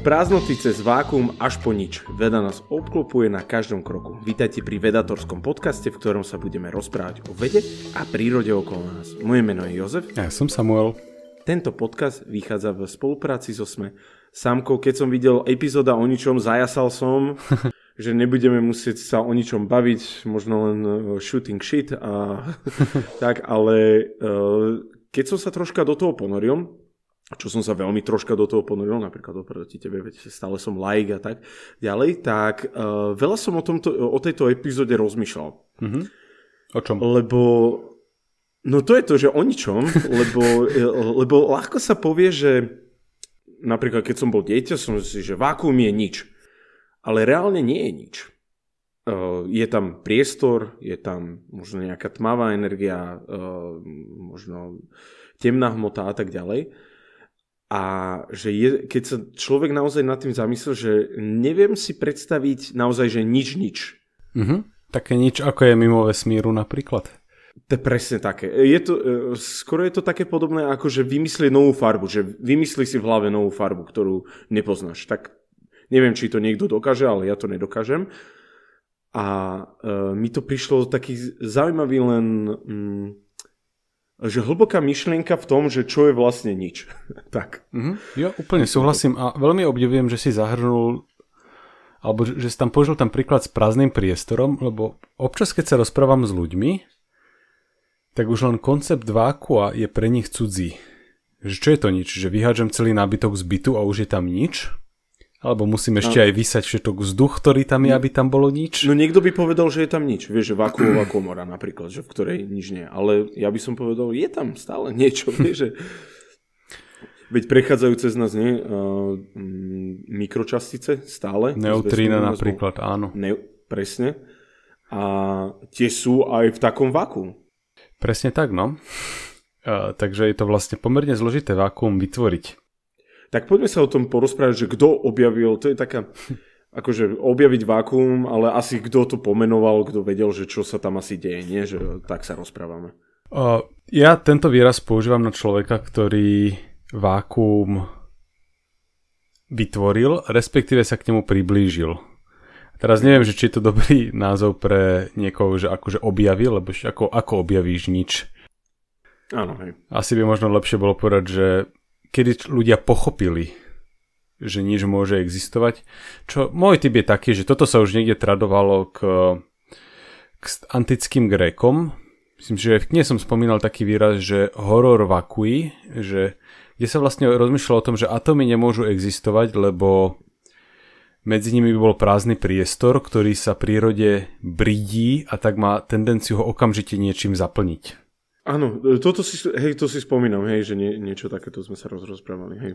prázdnoty cez vákum až po nič. Veda nás obklopuje na každom kroku. Vítajte pri Vedatorskom podcaste, v ktorom sa budeme rozprávať o vede a prírode okolo nás. Moje meno je Jozef. Ja som Samuel. Tento podcast vychádza v spolupráci so SME. Sámko, keď som videl epizóda o ničom, zajasal som, že nebudeme musieť sa o ničom baviť, možno len e, shooting shit a tak, ale e, keď som sa troška do toho ponoril, čo som sa veľmi troška do toho ponoril, napríklad oproti tebe, veď stále som like a tak ďalej, tak uh, veľa som o, tomto, o tejto epizóde rozmýšľal. Mm-hmm. O čom? Lebo No to je to, že o ničom, lebo, e, lebo ľahko sa povie, že napríklad keď som bol dieťa, som si, že vákuum je nič. Ale reálne nie je nič. E, je tam priestor, je tam možno nejaká tmavá energia, možno temná hmota a tak ďalej a že je, keď sa človek naozaj nad tým zamyslel, že neviem si predstaviť naozaj, že nič nič. Mhm. Také nič, ako je mimo vesmíru napríklad. To je presne také. Je to, e, skoro je to také podobné, ako že vymyslí novú farbu, že vymyslí si v hlave novú farbu, ktorú nepoznáš. Tak neviem, či to niekto dokáže, ale ja to nedokážem. A uh, mi to prišlo taký zaujímavý len... Um, že hlboká myšlienka v tom, že čo je vlastne nič. tak. Mm-hmm. Ja úplne súhlasím a veľmi obdivujem, že si zahrnul alebo že si tam použil ten príklad s prázdnym priestorom, lebo občas, keď sa rozprávam s ľuďmi, tak už len koncept vákua je pre nich cudzí. Že čo je to nič? Že vyhádžem celý nábytok z bytu a už je tam nič? Alebo musím ešte aj vysať všetok vzduch, ktorý tam je, no. aby tam bolo nič? No niekto by povedal, že je tam nič. Vieš, že vakuová komora napríklad, že v ktorej nič nie. Ale ja by som povedal, je tam stále niečo. Vieš, že... Veď prechádzajú cez nás nie, uh, mikročastice stále. Neutrína napríklad, bol... áno. Ne, presne. A tie sú aj v takom vaku. Presne tak, no. Uh, takže je to vlastne pomerne zložité vakuum vytvoriť. Tak poďme sa o tom porozprávať, že kto objavil, to je taká, akože objaviť vákuum, ale asi kto to pomenoval, kto vedel, že čo sa tam asi deje, nie? Že tak sa rozprávame. Uh, ja tento výraz používam na človeka, ktorý vákuum vytvoril, respektíve sa k nemu priblížil. Teraz neviem, že či je to dobrý názov pre niekoho, že akože objavil, lebo ako, ako objavíš nič. Áno, hej. Asi by možno lepšie bolo povedať, že kedy ľudia pochopili, že nič môže existovať. Čo môj typ je taký, že toto sa už niekde tradovalo k, k antickým Grékom. Myslím, si, že v knihe som spomínal taký výraz, že horor vakui, že kde sa vlastne rozmýšľalo o tom, že atómy nemôžu existovať, lebo medzi nimi by bol prázdny priestor, ktorý sa prírode bridí a tak má tendenciu ho okamžite niečím zaplniť. Áno, e, toto si, hej, to si spomínam, hej, že nie, niečo takéto sme sa rozprávali, hej.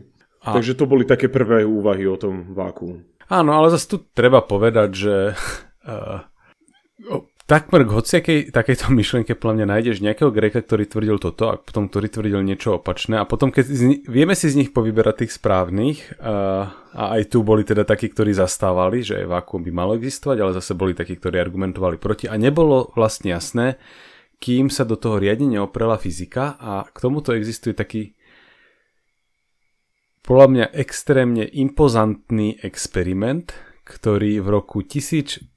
A... Takže to boli také prvé úvahy o tom váku. Áno, ale zase tu treba povedať, že uh, o, takmer k hociakej takejto myšlienke podľa mňa nájdeš nejakého Greka, ktorý tvrdil toto a potom ktorý tvrdil niečo opačné a potom keď z, vieme si z nich povyberať tých správnych uh, a aj tu boli teda takí, ktorí zastávali, že vákuum by malo existovať, ale zase boli takí, ktorí argumentovali proti a nebolo vlastne jasné, kým sa do toho riadne neoprela fyzika a k tomuto existuje taký podľa mňa extrémne impozantný experiment, ktorý v roku 1654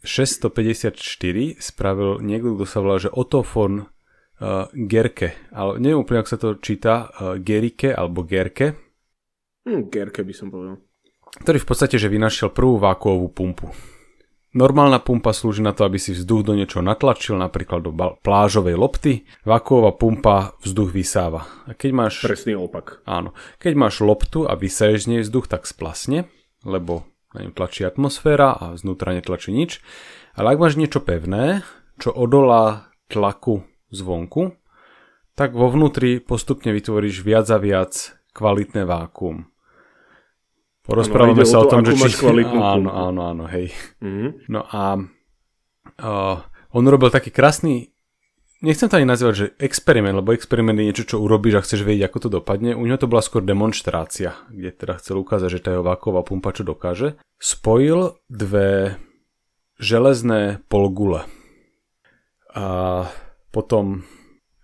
spravil niekto, kto sa volá, že Otto von uh, Gerke. Ale neviem úplne, ak sa to číta uh, eh, Gerike alebo Gerke. Mm, Gerke by som povedal. Ktorý v podstate, že vynašiel prvú vákuovú pumpu. Normálna pumpa slúži na to, aby si vzduch do niečoho natlačil, napríklad do plážovej lopty. Vakuová pumpa vzduch vysáva. A keď máš... Presný opak. Áno. Keď máš loptu a vysaješ z nej vzduch, tak splasne, lebo na ňu tlačí atmosféra a znútra netlačí nič. Ale ak máš niečo pevné, čo odolá tlaku zvonku, tak vo vnútri postupne vytvoríš viac a viac kvalitné vákuum. Porozprávame sa o, o tom, že či... Kvalitnú áno, áno, áno, hej. Mm-hmm. No a uh, on robil taký krásny nechcem to ani nazývať, že experiment, lebo experiment je niečo, čo urobíš a chceš vedieť, ako to dopadne. U neho to bola skôr demonstrácia, kde teda chcel ukázať, že tá jeho váková pumpa čo dokáže. Spojil dve železné polgule. A potom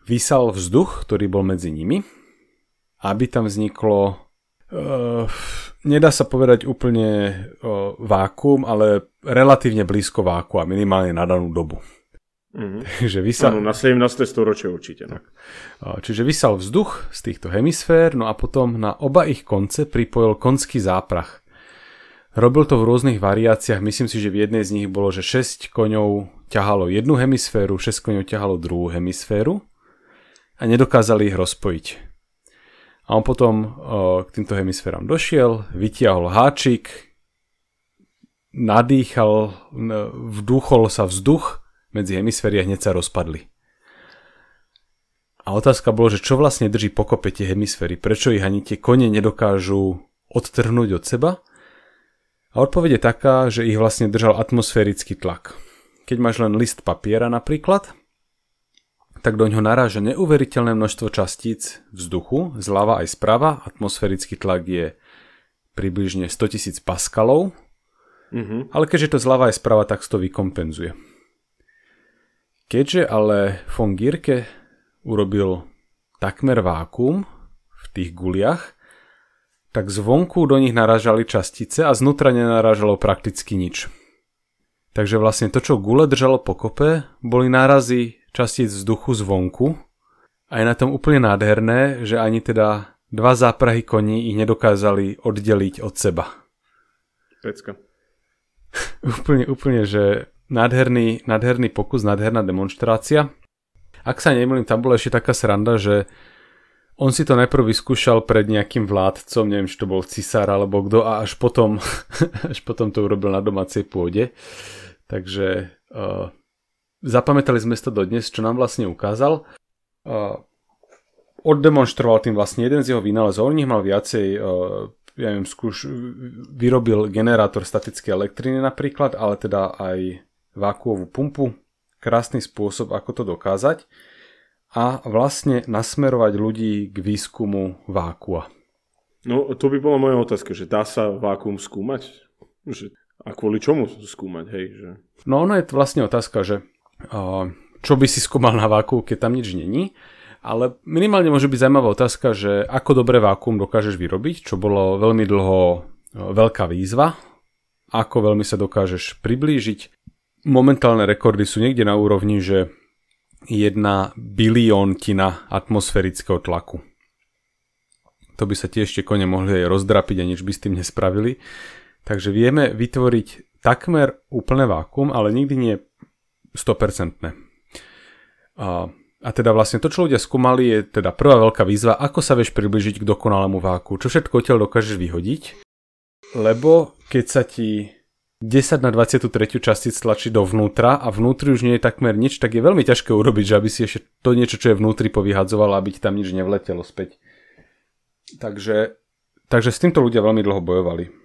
vysal vzduch, ktorý bol medzi nimi, aby tam vzniklo Uh, nedá sa povedať úplne uh, vákum, ale relatívne blízko váku a minimálne na danú dobu. Mm-hmm. Takže vysal... na 17. storočie určite. No. Tak. Eh, čiže vysal vzduch z týchto hemisfér, no a potom na oba ich konce pripojil konský záprach. Robil to v rôznych variáciách, myslím si, že v jednej z nich bolo, že 6 koňov ťahalo jednu hemisféru, 6 koňov ťahalo druhú hemisféru a nedokázali ich rozpojiť. A on potom uh, k týmto hemisférám došiel, vytiahol háčik, nadýchal, vdúchol sa vzduch, medzi hemisféry a hneď sa rozpadli. A otázka bolo, že čo vlastne drží pokope tie hemisféry, prečo ich ani tie kone nedokážu odtrhnúť od seba? A odpoveď je taká, že ich vlastne držal atmosférický tlak. Keď máš len list papiera napríklad, tak doňho naráža neuveriteľné množstvo častíc vzduchu, zľava aj zprava, atmosférický tlak je približne 100 000 paskalov, mm-hmm. ale keďže to zľava aj zprava, tak to vykompenzuje. Keďže ale von Gierke urobil takmer vákum v tých guliach, tak zvonku do nich naražali častice a znútra nenaražalo prakticky nič. Takže vlastne to, čo gule držalo pokope, boli nárazy častíc vzduchu zvonku. A je na tom úplne nádherné, že ani teda dva záprahy koní ich nedokázali oddeliť od seba. Pecka. úplne, úplne, že nádherný, nádherný pokus, nádherná demonstrácia. Ak sa nemýlim, tam bola ešte taká sranda, že on si to najprv vyskúšal pred nejakým vládcom, neviem, či to bol cisár alebo kto, a až potom, až potom to urobil na domácej pôde. Takže uh, zapamätali sme to dodnes, čo nám vlastne ukázal. Uh, e, oddemonštroval tým vlastne jeden z jeho vynálezov. On ich mal viacej, uh, ja neviem, skúš, vyrobil generátor statickej elektriny napríklad, ale teda aj vákuovú pumpu. Krásny spôsob, ako to dokázať a vlastne nasmerovať ľudí k výskumu vákua. No to by bola moja otázka, že dá sa vákuum skúmať? Že a kvôli čomu skúmať, hej? Že... No ono je vlastne otázka, že uh, čo by si skúmal na váku, keď tam nič není, ale minimálne môže byť zaujímavá otázka, že ako dobre vákuum dokážeš vyrobiť, čo bolo veľmi dlho e, veľká výzva, ako veľmi sa dokážeš priblížiť. Momentálne rekordy sú niekde na úrovni, že jedna biliontina atmosférického tlaku. To by sa tie ešte kone mohli aj rozdrapiť a nič by s tým nespravili Takže vieme vytvoriť takmer úplné vákum, ale nikdy nie 100%. A, a teda vlastne to, čo ľudia skúmali, je teda prvá veľká výzva, ako sa vieš približiť k dokonalému váku, čo všetko odtiaľ dokážeš vyhodiť, lebo keď sa ti 10 na 23 častíc tlačí dovnútra a vnútri už nie je takmer nič, tak je veľmi ťažké urobiť, že aby si ešte to niečo, čo je vnútri, povyhadzoval, aby ti tam nič nevletelo späť. Takže, takže s týmto ľudia veľmi dlho bojovali.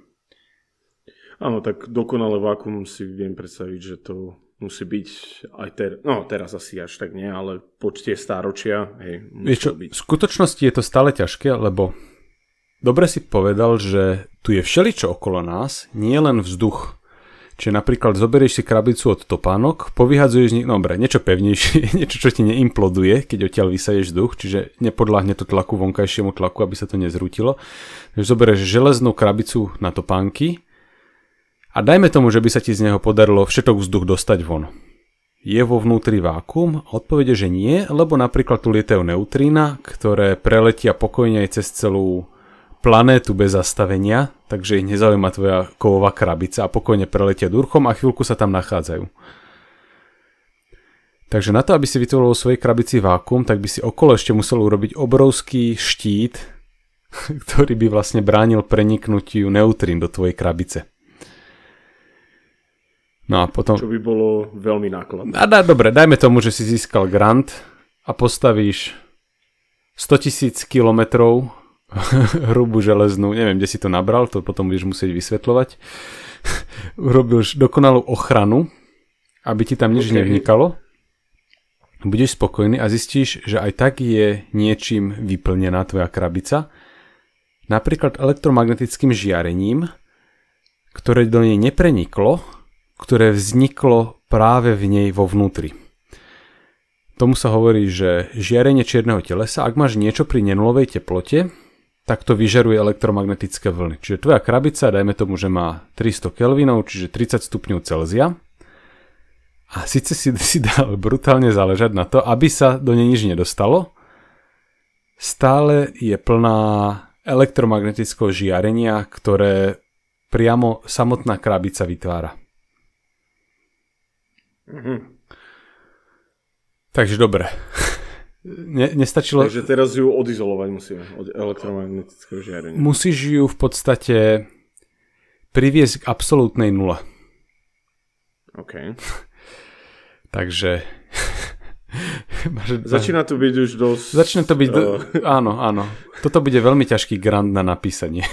Áno, tak dokonale vákum si viem predstaviť, že to musí byť aj ter- no, teraz asi až tak nie, ale počte stáročia. Hej, Vieš čo, byť. v skutočnosti je to stále ťažké, lebo dobre si povedal, že tu je všeličo okolo nás, nie len vzduch. Čiže napríklad zoberieš si krabicu od topánok, povyhadzuješ nie, no, dobre, niečo pevnejšie, niečo, čo ti neimploduje, keď odtiaľ vysaješ vzduch, čiže nepodláhne to tlaku vonkajšiemu tlaku, aby sa to nezrútilo. Takže zoberieš železnú krabicu na topánky, a dajme tomu, že by sa ti z neho podarilo všetok vzduch dostať von. Je vo vnútri vákum? Odpovede, že nie, lebo napríklad tu lietajú neutrína, ktoré preletia pokojne aj cez celú planétu bez zastavenia, takže ich nezaujíma tvoja kovová krabica a pokojne preletia durchom a chvíľku sa tam nachádzajú. Takže na to, aby si vytvoril vo svojej krabici vákum, tak by si okolo ešte musel urobiť obrovský štít, ktorý by vlastne bránil preniknutiu neutrín do tvojej krabice. No a potom... Čo by bolo veľmi nákladné. A da, dobre, dajme tomu, že si získal grant a postavíš 100 tisíc kilometrov hrubú železnú, neviem, kde si to nabral, to potom budeš musieť vysvetľovať. Urobil dokonalú ochranu, aby ti tam nič okay. nevnikalo. Budeš spokojný a zistíš, že aj tak je niečím vyplnená tvoja krabica, napríklad elektromagnetickým žiarením, ktoré do nej nepreniklo, ktoré vzniklo práve v nej vo vnútri. Tomu sa hovorí, že žiarenie čierneho telesa, ak máš niečo pri nenulovej teplote, tak to vyžaruje elektromagnetické vlny. Čiže tvoja krabica, dajme tomu, že má 300 kelvinov, čiže 30 stupňov Celzia, a síce si, si dal brutálne záležať na to, aby sa do nej nič nedostalo, stále je plná elektromagnetického žiarenia, ktoré priamo samotná krabica vytvára. Mm-hmm. Takže dobre. Ne, nestačilo... Takže teraz ju odizolovať musíme od elektromagnetického žiarenia. Musíš ju v podstate priviesť k absolútnej nule. OK. Takže... Začína to byť už dosť... Začína to byť... Do... Eh, áno, áno. Toto bude veľmi ťažký grant na napísanie.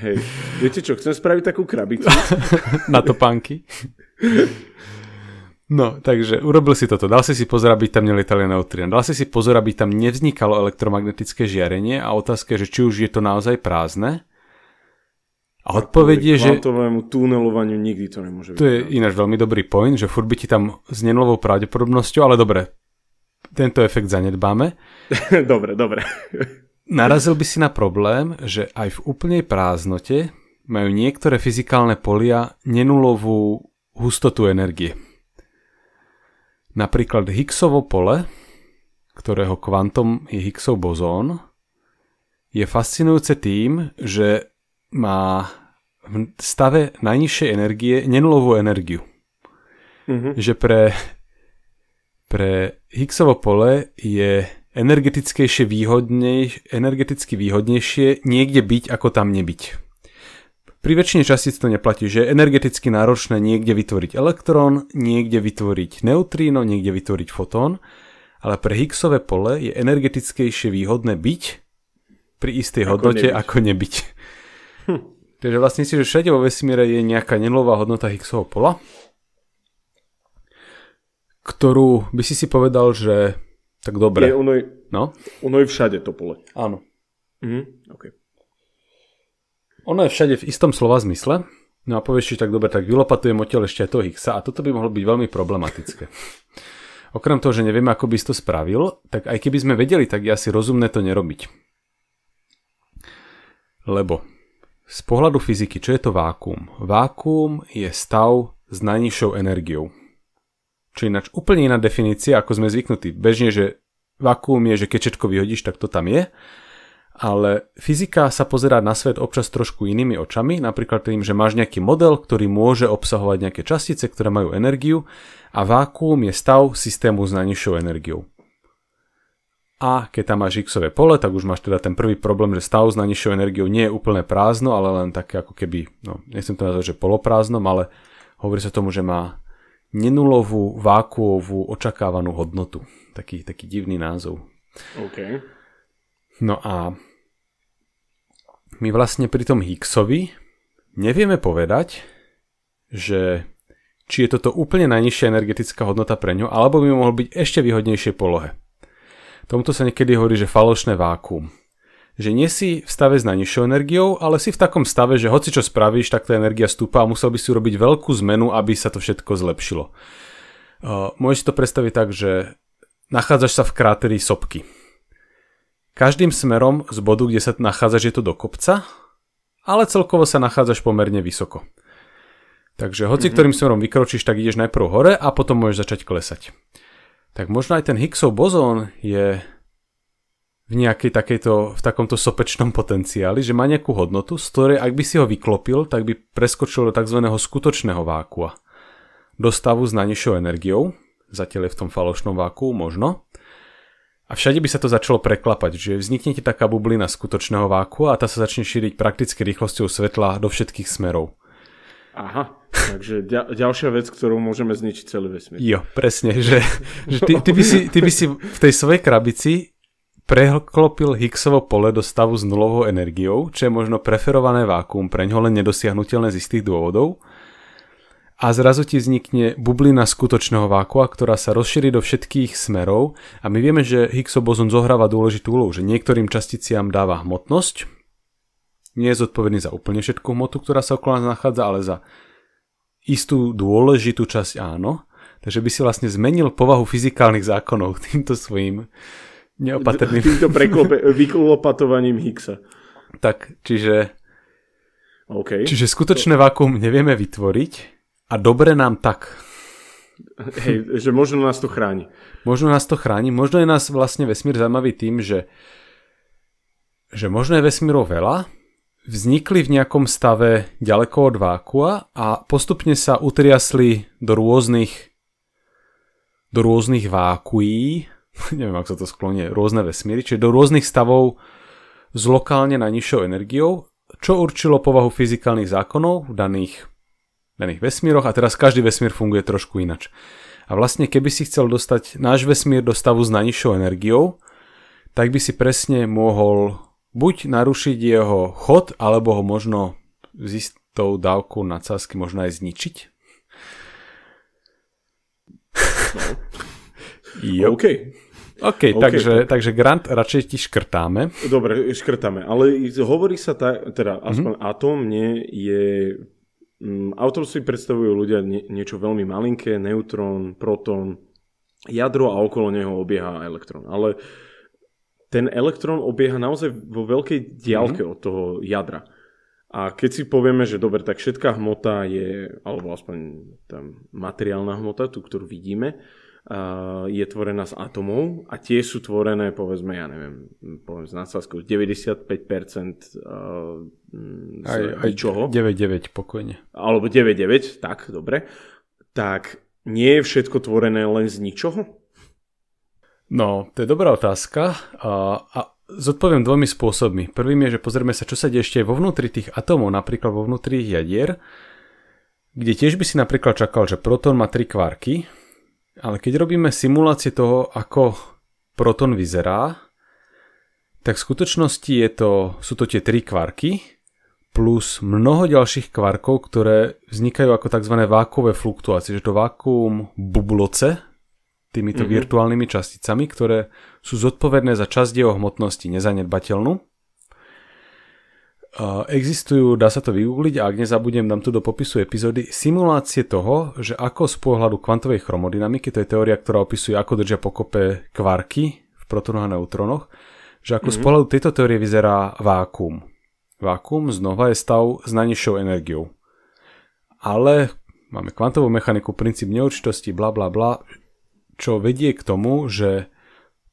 Hej. Viete čo, chcem spraviť takú krabicu. na topánky. No, takže urobil si toto. Dal si si pozor, aby tam nelietali neutrina. Dal si si pozor, aby tam nevznikalo elektromagnetické žiarenie a otázka je, že či už je to naozaj prázdne. A odpoveď je, že... Kvantovému tunelovaniu nikdy to nemôže byť. To je ináč veľmi dobrý point, že furt by ti tam s nenulovou pravdepodobnosťou, ale dobre, tento efekt zanedbáme. dobre, dobre. Narazil by si na problém, že aj v úplnej prázdnote majú niektoré fyzikálne polia nenulovú hustotu energie. Napríklad Higgsovo pole, ktorého kvantom je Higgsov bozón, je fascinujúce tým, že má v stave najnižšej energie nenulovú energiu. Mm-hmm. Že pre, pre Higgsovo pole je energetickejšie výhodnej, energeticky výhodnejšie niekde byť, ako tam nebyť. Pri väčšine častíc to neplatí, že je energeticky náročné niekde vytvoriť elektrón, niekde vytvoriť neutríno, niekde vytvoriť fotón, ale pre Higgsové pole je energetickejšie výhodné byť pri istej ako hodnote nebyť. ako nebyť. Hm. Takže vlastne si, že všade vo vesmíre je nejaká nenulová hodnota Higgsovho pola, ktorú by si si povedal, že tak dobre. Je ono, no? ono je všade to pole. Áno. Mhm, okay. Ono je všade v istom slova zmysle. No a povieš že tak dobre, tak vylopatujem odtiaľ ešte aj toho Higgsa a toto by mohlo byť veľmi problematické. Okrem toho, že nevieme, ako by si to spravil, tak aj keby sme vedeli, tak je asi rozumné to nerobiť. Lebo z pohľadu fyziky, čo je to vákuum? Vákuum je stav s najnižšou energiou. Čo ináč úplne iná definícia, ako sme zvyknutí. Bežne, že vákuum je, že keď všetko vyhodíš, tak to tam je ale fyzika sa pozerá na svet občas trošku inými očami, napríklad tým, že máš nejaký model, ktorý môže obsahovať nejaké častice, ktoré majú energiu a vákuum je stav systému s najnižšou energiou. A keď tam máš X pole, tak už máš teda ten prvý problém, že stav s najnižšou energiou nie je úplne prázdno, ale len také ako keby, no nechcem to nazvať, že poloprázdnom, ale hovorí sa tomu, že má nenulovú vákuovú očakávanú hodnotu. Taký, taký divný názov. Okay. No a my vlastne pri tom Higgsovi nevieme povedať, že či je toto úplne najnižšia energetická hodnota pre ňu, alebo by mohol byť ešte výhodnejšej polohe. Tomuto sa niekedy hovorí, že falošné vákuum. Že nie si v stave s najnižšou energiou, ale si v takom stave, že hoci čo spravíš, tak tá energia stúpa a musel by si urobiť veľkú zmenu, aby sa to všetko zlepšilo. Uh, môžeš si to predstaviť tak, že nachádzaš sa v kráteri sopky Každým smerom z bodu, kde sa nachádzaš, je to do kopca, ale celkovo sa nachádzaš pomerne vysoko. Takže hoci mm-hmm. ktorým smerom vykročíš, tak ideš najprv hore a potom môžeš začať klesať. Tak možno aj ten Higgsov bozón je v nejakej takejto, v takomto sopečnom potenciáli, že má nejakú hodnotu, z ktorej ak by si ho vyklopil, tak by preskočil do tzv. skutočného vákua. Do stavu s najnižšou energiou, zatiaľ je v tom falošnom váku možno, a všade by sa to začalo preklapať, že vznikne ti taká bublina skutočného váku a tá sa začne šíriť prakticky rýchlosťou svetla do všetkých smerov. Aha, takže ďal, ďalšia vec, ktorú môžeme zničiť celý vesmír. Jo, presne, že, že ty, ty, by si, ty by si v tej svojej krabici preklopil Higgsovo pole do stavu s nulovou energiou, čo je možno preferované vákuum pre ňo len nedosiahnutelné z istých dôvodov, a zrazu ti vznikne bublina skutočného vákua, ktorá sa rozšíri do všetkých smerov a my vieme, že Higgsov bozon zohráva dôležitú úlohu, že niektorým časticiam dáva hmotnosť, nie je zodpovedný za úplne všetku hmotu, ktorá sa okolo nás nachádza, ale za istú dôležitú časť áno, takže by si vlastne zmenil povahu fyzikálnych zákonov týmto svojím neopatrným... Týmto preklope, vyklopatovaním Higgsa. Tak, čiže... Okay. Čiže skutočné vákuum nevieme vytvoriť, a dobre nám tak. Hej, že možno nás to chráni. Možno nás to chráni, možno je nás vlastne vesmír zaujímavý tým, že, že možno je vesmírov veľa, vznikli v nejakom stave ďaleko od vákua a postupne sa utriasli do rôznych do rôznych vákuí, neviem, ako sa to sklonie, rôzne vesmíry, čiže do rôznych stavov s lokálne najnižšou energiou, čo určilo povahu fyzikálnych zákonov daných daných vesmíroch a teraz každý vesmír funguje trošku inač. A vlastne keby si chcel dostať náš vesmír do stavu s najnižšou energiou, tak by si presne mohol buď narušiť jeho chod, alebo ho možno z istou dávkou nadsázky možno aj zničiť. No. OK. OK, okay takže, tak. takže grant radšej ti škrtáme. Dobre, škrtáme, ale hovorí sa tak, teda mhm. aspoň mm-hmm. atom nie je Mm, si predstavujú ľudia niečo veľmi malinké, neutrón, proton, jadro a okolo neho obieha elektrón. Ale ten elektrón obieha naozaj vo veľkej diálke mm-hmm. od toho jadra. A keď si povieme, že dobre, tak všetká hmota je, alebo aspoň tá materiálna hmota, tú, ktorú vidíme, je tvorená z atomov a tie sú tvorené, povedzme, ja neviem, poviem z nadsázku, 95% z aj, aj čoho. 99 pokojne. Alebo 99, tak, dobre. Tak nie je všetko tvorené len z ničoho? No, to je dobrá otázka a, a zodpoviem dvomi spôsobmi. Prvým je, že pozrieme sa, čo sa deje ešte vo vnútri tých atomov, napríklad vo vnútri jadier, kde tiež by si napríklad čakal, že proton má tri kvarky, ale keď robíme simulácie toho, ako proton vyzerá, tak v skutočnosti je to, sú to tie tri kvarky plus mnoho ďalších kvarkov, ktoré vznikajú ako tzv. vákové fluktuácie, že to vákuum bubloce týmito mm-hmm. virtuálnymi časticami, ktoré sú zodpovedné za časť jeho hmotnosti, nezanedbateľnú. Eh, existujú, dá sa to vygoogliť a ak nezabudnem, dám tu do popisu epizódy, simulácie toho, že ako z pohľadu kvantovej chromodynamiky, to je teória, ktorá opisuje, ako držia pokope kvarky v protonoch a neutronoch, že ako mm-hmm. z mhm. pohľadu tejto teórie vyzerá vákum. Vákum znova je stav s najnižšou energiou. Ale máme kvantovú mechaniku, princíp neurčitosti, bla bla bla, čo vedie k tomu, že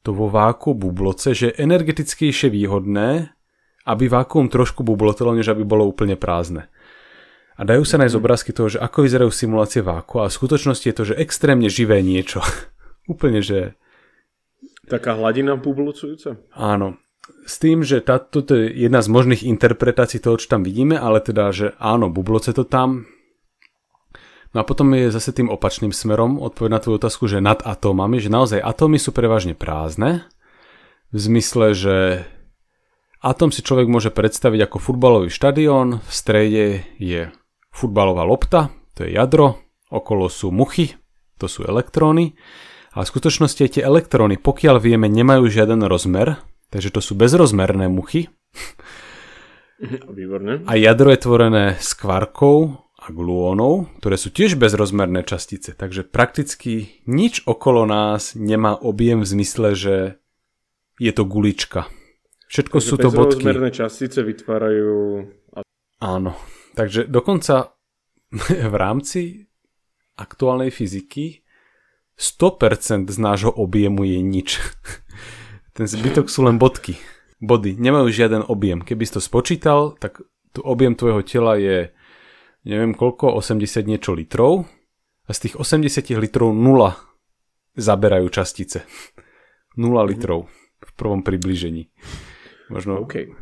to vo váku bubloce, že je energetickejšie výhodné aby vákuum trošku bublotilo, než aby bolo úplne prázdne. A dajú sa nájsť mhm. obrázky toho, že ako vyzerajú simulácie váku a v skutočnosti je to, že extrémne živé niečo. úplne, že... Taká hladina bublocujúca? Áno. S tým, že tá, toto je jedna z možných interpretácií toho, čo tam vidíme, ale teda, že áno, bubloce to tam, No a potom je zase tým opačným smerom odpoveď na tvoju otázku, že nad atómami, že naozaj atómy sú prevažne prázdne, v zmysle, že Atom si človek môže predstaviť ako futbalový štadión, v strede je futbalová lopta, to je jadro, okolo sú muchy, to sú elektróny, A v skutočnosti tie elektróny, pokiaľ vieme, nemajú žiaden rozmer, takže to sú bezrozmerné muchy. Mhm, výborné. A jadro je tvorené s kvarkou a gluónou, ktoré sú tiež bezrozmerné častice, takže prakticky nič okolo nás nemá objem v zmysle, že je to gulička. Všetko Takže sú to bodky. Bezrozmerné častice vytvárajú... Áno. Takže dokonca v rámci aktuálnej fyziky 100% z nášho objemu je nič. Ten zbytok sú len bodky. Body. Nemajú žiaden objem. Keby si to spočítal, tak tu objem tvojho tela je neviem koľko, 80 niečo litrov a z tých 80 litrov 0 zaberajú častice. 0 mhm. litrov v prvom približení. Možno... OK.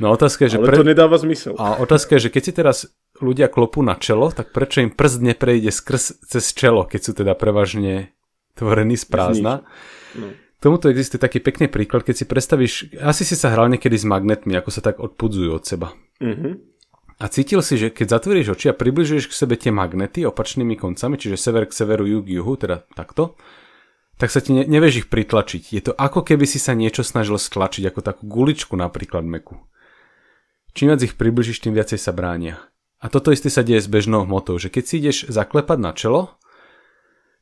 No otázka je, že... Ale pre... to nedáva zmysel. A otázka je, že keď si teraz ľudia klopú na čelo, tak prečo im prst neprejde skrz, cez čelo, keď sú teda prevažne tvorení z prázdna? No. tomuto existuje taký pekný príklad, keď si predstavíš, asi si sa hral niekedy s magnetmi, ako sa tak odpudzujú od seba. Mm-hmm. A cítil si, že keď zatvoríš oči a približuješ k sebe tie magnety opačnými koncami, čiže sever k severu, juh k juhu, teda takto, tak sa ti ne, nevieš ich pritlačiť. Je to ako keby si sa niečo snažil stlačiť, ako takú guličku napríklad meku. Čím viac ich približíš, tým viacej sa bránia. A toto isté sa deje s bežnou hmotou, že keď si ideš zaklepať na čelo,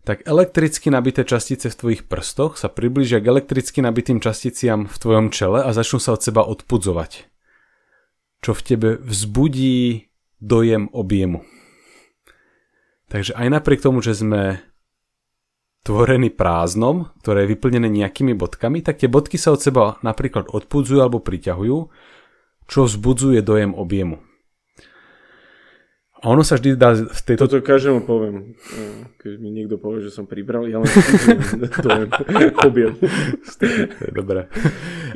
tak elektricky nabité častice v tvojich prstoch sa približia k elektricky nabitým časticiam v tvojom čele a začnú sa od seba odpudzovať. Čo v tebe vzbudí dojem objemu. Takže aj napriek tomu, že sme tvorený prázdnom, ktoré je vyplnené nejakými bodkami, tak tie bodky sa od seba napríklad odpudzujú alebo priťahujú, čo vzbudzuje dojem objemu. A ono sa vždy dá v tejto... Toto každému poviem. Mm, keď mi niekto povie, že som pribral, ja len dojem, objem. Dobre.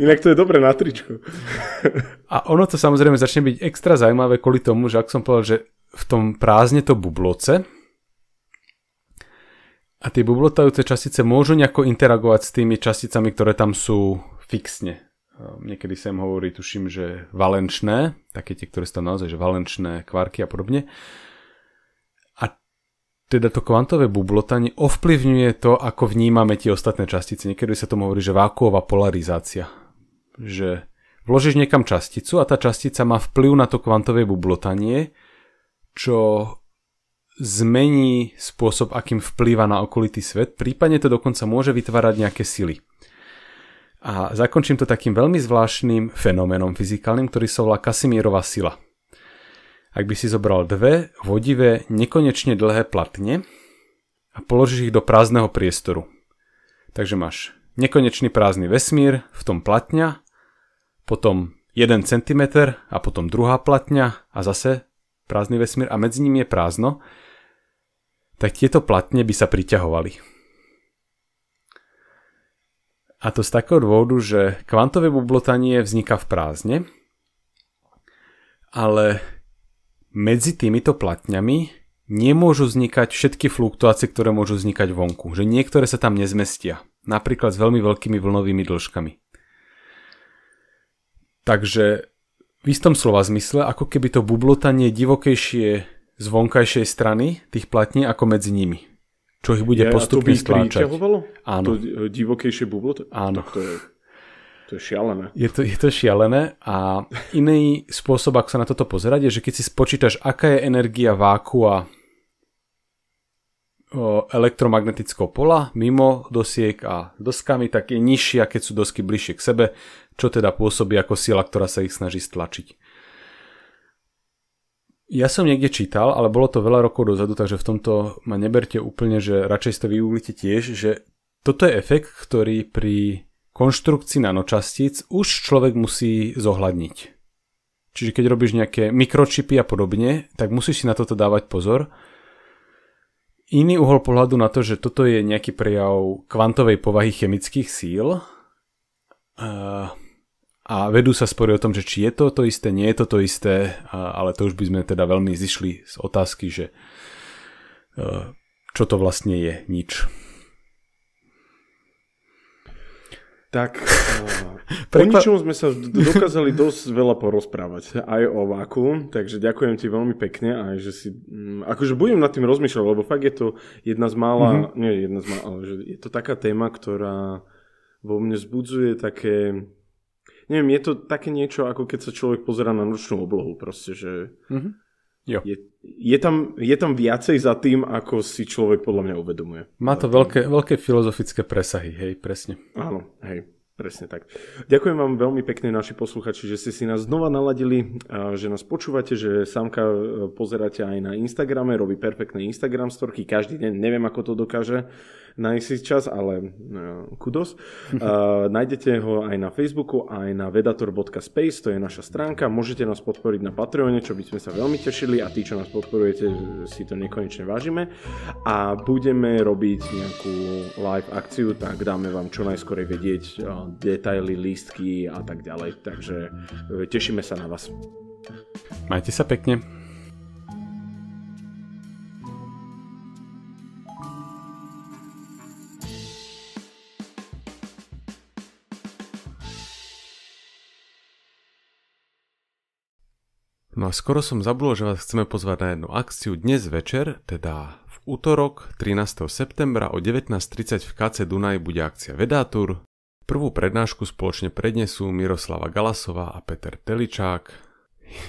Inak to je dobré na tričku. A ono to samozrejme začne byť extra zaujímavé kvôli tomu, že ak som povedal, že v tom prázdne to bubloce, a tie bublotajúce častice môžu nejako interagovať s tými časticami, ktoré tam sú fixne. Ehm, niekedy sem hovorí, tuším, že valenčné, také tie, ktoré sú tam naozaj, že valenčné kvarky a podobne. A teda to kvantové bublotanie ovplyvňuje to, ako vnímame tie ostatné častice. Niekedy sa tomu hovorí, že vákuová polarizácia. Že vložíš niekam časticu a tá častica má vplyv na to kvantové bublotanie, čo zmení spôsob, akým vplýva na okolitý svet, prípadne to dokonca môže vytvárať nejaké sily. A zakončím to takým veľmi zvláštnym fenoménom fyzikálnym, ktorý sa volá Kasimírova sila. Ak by si zobral dve vodivé nekonečne dlhé platne a položíš ich do prázdneho priestoru. Takže máš nekonečný prázdny vesmír, v tom platňa, potom 1 cm a potom druhá platňa a zase prázdny vesmír a medzi nimi je prázdno tak tieto platne by sa priťahovali. A to z takého dôvodu, že kvantové bublotanie vzniká v prázdne, ale medzi týmito platňami nemôžu vznikať všetky fluktuácie, ktoré môžu vznikať vonku. Že niektoré sa tam nezmestia. Napríklad s veľmi veľkými vlnovými dĺžkami. Takže v istom slova zmysle, ako keby to bublotanie divokejšie z vonkajšej strany tých platní ako medzi nimi. Čo ich bude ja, postupne stláčať. Áno. To divokejšie bublo? To, Áno. To, to je, to je šialené. Je to, je to šialené a iný spôsob, ako sa na toto pozerať, je, že keď si spočítaš, aká je energia a elektromagnetického pola mimo dosiek a doskami, tak je nižšia, keď sú dosky bližšie k sebe, čo teda pôsobí ako sila, ktorá sa ich snaží stlačiť. Ja som niekde čítal, ale bolo to veľa rokov dozadu, takže v tomto ma neberte úplne, že radšej si to tiež, že toto je efekt, ktorý pri konštrukcii nanočastíc už človek musí zohľadniť. Čiže keď robíš nejaké mikročipy a podobne, tak musíš si na toto dávať pozor. Iný uhol pohľadu na to, že toto je nejaký prejav kvantovej povahy chemických síl, a vedú sa spory o tom, že či je to to isté, nie je to to isté, ale to už by sme teda veľmi zišli z otázky, že e, čo to vlastne je nič. Tak, e, Prekla... o ničom sme sa dokázali dosť veľa porozprávať, aj o váku, takže ďakujem ti veľmi pekne, aj že si, mm, akože budem nad tým rozmýšľať, lebo fakt je to jedna z mála, mm-hmm. nie jedna z mála, ale že je to taká téma, ktorá vo mne zbudzuje také, neviem, je to také niečo, ako keď sa človek pozera na nočnú oblohu proste, že mm-hmm. jo. Je, je, tam, je tam viacej za tým, ako si človek podľa mňa uvedomuje. Má to veľké, veľké filozofické presahy, hej, presne. Áno, hej. Presne tak. Ďakujem vám veľmi pekne, naši posluchači, že ste si nás znova naladili, že nás počúvate, že samka e, pozeráte aj na Instagrame, robí perfektné Instagram storky každý deň, neviem ako to dokáže nájsť si čas, ale e, kudos. Uh, nájdete ho aj na Facebooku, aj na vedator.space, to je naša stránka. Môžete nás podporiť na Patreone, čo by sme sa veľmi tešili a tí, čo nás podporujete, si to nekonečne vážime. A budeme robiť nejakú live akciu, tak dáme vám čo najskôr vedieť uh, detaily, lístky a tak ďalej. Takže tešíme sa na vás. Majte sa pekne. No a skoro som zabudol, že vás chceme pozvať na jednu akciu dnes večer, teda v útorok 13. septembra o 19.30 v KC Dunaj bude akcia Vedátur. Prvú prednášku spoločne prednesú Miroslava Galasová a Peter Teličák.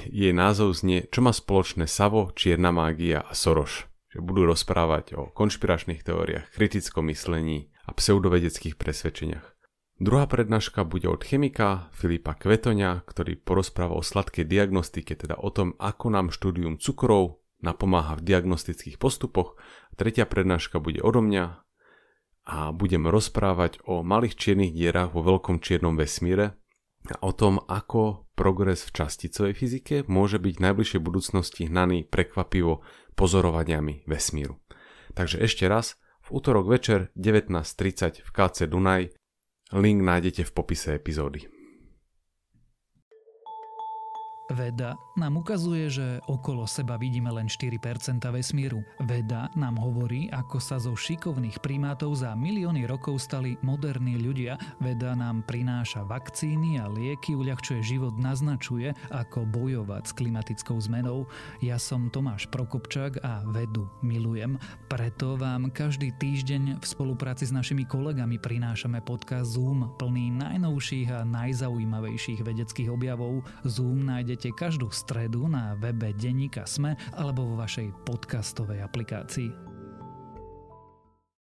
Jej názov znie Čo má spoločné Savo, Čierna mágia a Soroš. Že budú rozprávať o konšpiračných teóriách, kritickom myslení a pseudovedeckých presvedčeniach. Druhá prednáška bude od chemika Filipa Kvetoňa, ktorý porozpráva o sladkej diagnostike, teda o tom, ako nám štúdium cukrov napomáha v diagnostických postupoch. Tretia prednáška bude odo mňa a budem rozprávať o malých čiernych dierach vo veľkom čiernom vesmíre a o tom, ako progres v časticovej fyzike môže byť v najbližšej budúcnosti hnaný prekvapivo pozorovaniami vesmíru. Takže ešte raz, v útorok večer 19.30 v KC Dunaj Link nájdete v popise epizódy. Veda nám ukazuje, že okolo seba vidíme len 4% vesmíru. Veda nám hovorí, ako sa zo šikovných primátov za milióny rokov stali moderní ľudia. Veda nám prináša vakcíny a lieky, uľahčuje život, naznačuje, ako bojovať s klimatickou zmenou. Ja som Tomáš Prokopčák a vedu milujem. Preto vám každý týždeň v spolupráci s našimi kolegami prinášame podcast Zoom plný najnovších a najzaujímavejších vedeckých objavov. Zoom nájde nájdete každú stredu na webe Deníka Sme alebo vo vašej podcastovej aplikácii.